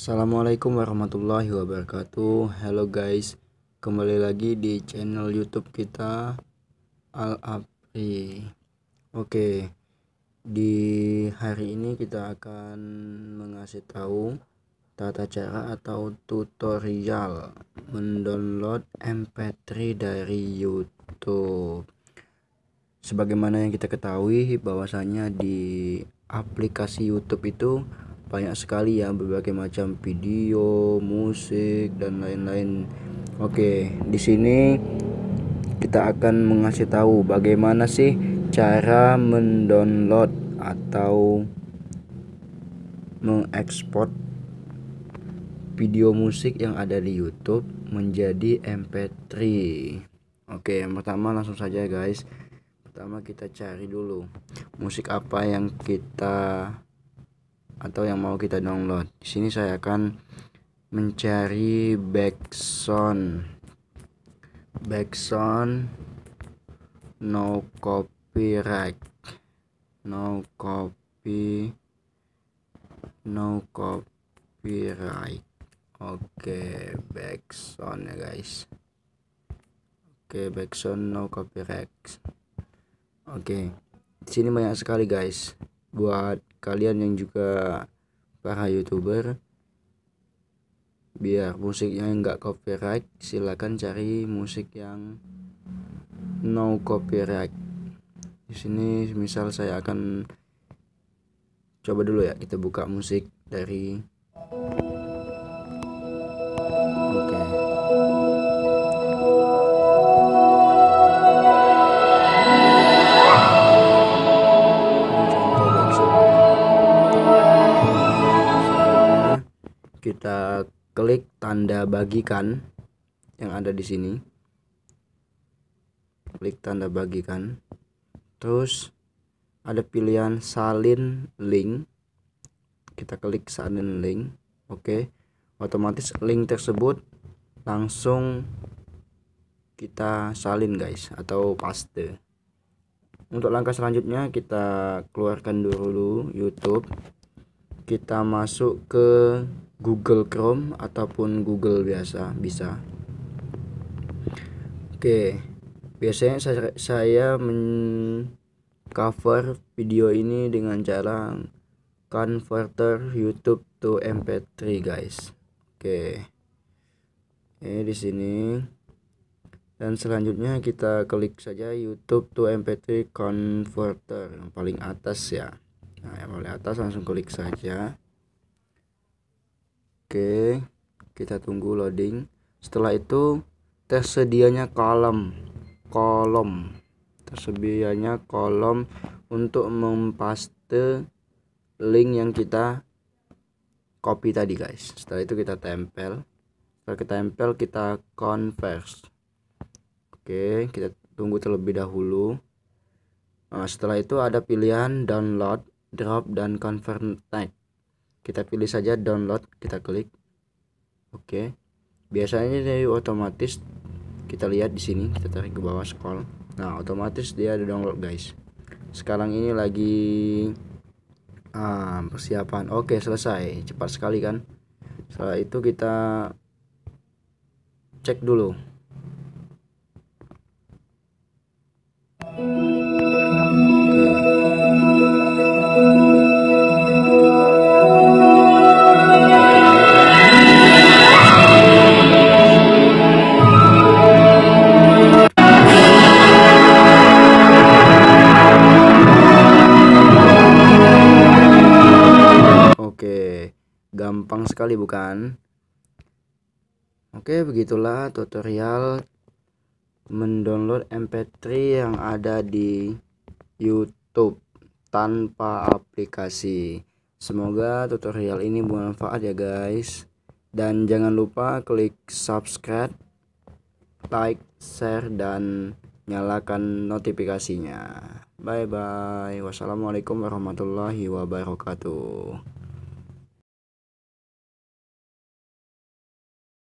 Assalamualaikum warahmatullahi wabarakatuh Hello guys Kembali lagi di channel youtube kita Al Apri Oke okay. Di hari ini kita akan Mengasih tahu Tata cara atau tutorial Mendownload mp3 dari youtube sebagaimana yang kita ketahui bahwasanya di aplikasi YouTube itu banyak sekali ya berbagai macam video, musik dan lain-lain. Oke, di sini kita akan mengasih tahu bagaimana sih cara mendownload atau mengekspor video musik yang ada di YouTube menjadi MP3. Oke, yang pertama langsung saja guys. Pertama kita cari dulu musik apa yang kita atau yang mau kita download. Di sini saya akan mencari backsound backsound no copyright no copy no copyright oke okay, backsound ya guys oke okay, backsound no copyright oke okay. di sini banyak sekali guys buat kalian yang juga para youtuber biar musiknya enggak copyright silahkan cari musik yang no copyright di sini misal saya akan coba dulu ya kita buka musik dari Anda bagikan yang ada di sini klik tanda bagikan terus ada pilihan salin link kita klik salin link oke otomatis link tersebut langsung kita salin guys atau paste untuk langkah selanjutnya kita keluarkan dulu YouTube kita masuk ke Google Chrome ataupun Google biasa bisa oke biasanya saya, saya men cover video ini dengan cara converter YouTube to MP3 guys oke ini di sini dan selanjutnya kita klik saja YouTube to MP3 converter yang paling atas ya nah yang paling atas langsung klik saja oke kita tunggu loading setelah itu tersedianya kolom kolom tersedianya kolom untuk mempaste link yang kita copy tadi guys setelah itu kita tempel setelah kita tempel kita converse oke kita tunggu terlebih dahulu nah, setelah itu ada pilihan download drop dan convert type kita pilih saja download kita klik oke okay. biasanya dari otomatis kita lihat di sini kita tarik ke bawah scroll nah otomatis dia ada download guys sekarang ini lagi ah, persiapan oke okay, selesai cepat sekali kan setelah itu kita cek dulu Thank you. Gampang sekali bukan? Oke, begitulah tutorial mendownload MP3 yang ada di YouTube tanpa aplikasi. Semoga tutorial ini bermanfaat ya guys. Dan jangan lupa klik subscribe, like, share dan nyalakan notifikasinya. Bye bye. Wassalamualaikum warahmatullahi wabarakatuh.